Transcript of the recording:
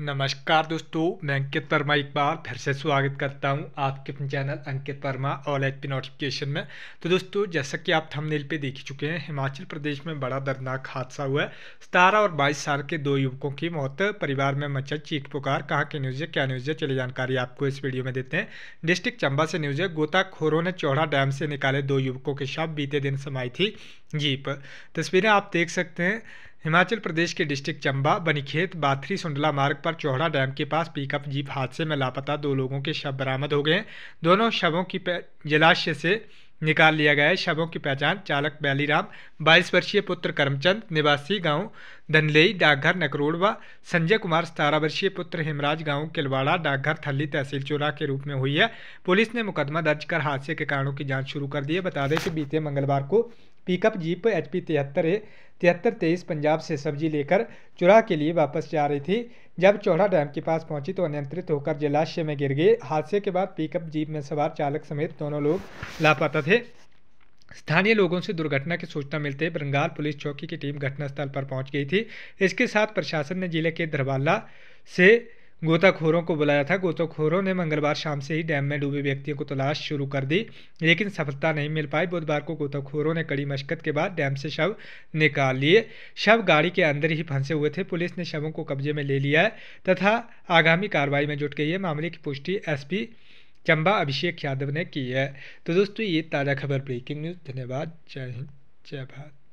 नमस्कार दोस्तों मैं अंकित वर्मा एक बार फिर से स्वागत करता हूं आपके अपने channel Ankit Verma all H P notification में तो दोस्तों जैसा कि आप थंबनेल पे देख चुके हैं हिमाचल प्रदेश में बड़ा दर्दनाक हादसा हुआ है सतारह और बाईस साल के दो युवकों की मौत परिवार में मचा चीख पुकार कहाँ की न्यूज़ है क्या न्यूज़ है चली जानकारी आपको इस वीडियो में देते हैं डिस्ट्रिक्ट चंबा से न्यूज़ है गोताखोरों ने चौड़ा डैम से निकाले दो युवकों के शव बीते दिन समाई थी जीप तस्वीरें आप देख सकते हैं हिमाचल प्रदेश के डिस्ट्रिक्ट चंबा बनीखेत बाथरी सुंडला मार्ग पर चौहड़ा डैम के पास पिकअप जीप हादसे में लापता दो लोगों के शव बरामद हो गए दोनों शवों की जलाशय से निकाल लिया गया है शवों की पहचान चालक बैलीराम बाईस वर्षीय पुत्र करमचंद निवासी गांव धनलेई डाकघर नकरोड़ व संजय कुमार सतारह वर्षीय पुत्र हिमराज गांव किलवाड़ा डाकघर थल्ली तहसील चोरा के रूप में हुई है पुलिस ने मुकदमा दर्ज कर हादसे के कारणों की जांच शुरू कर दी है बता दें कि बीते मंगलवार को पिकअप जीप एच पी तिहत्तर तिहत्तर तेईस पंजाब से सब्जी लेकर चुरा के लिए वापस जा रही थी जब चौड़ा डैम के पास पहुंची तो अनियंत्रित होकर जलाशय में गिर गई हादसे के बाद पिकअप जीप में सवार चालक समेत दोनों लोग लापता थे स्थानीय लोगों से दुर्घटना की सूचना मिलते बंगाल पुलिस चौकी की टीम घटनास्थल पर पहुंच गई थी इसके साथ प्रशासन ने जिले के धरवाला से गोताखोरों को बुलाया था गोताखोरों ने मंगलवार शाम से ही डैम में डूबे व्यक्तियों को तलाश शुरू कर दी लेकिन सफलता नहीं मिल पाई बुधवार को गोताखोरों ने कड़ी मशक्कत के बाद डैम से शव निकाल लिए शव गाड़ी के अंदर ही फंसे हुए थे पुलिस ने शवों को कब्जे में ले लिया है तथा आगामी कार्रवाई में जुट गई है मामले की पुष्टि एस चंबा अभिषेक यादव ने की है तो दोस्तों ये ताज़ा खबर ब्रेकिंग न्यूज़ धन्यवाद जय हिंद जय भारत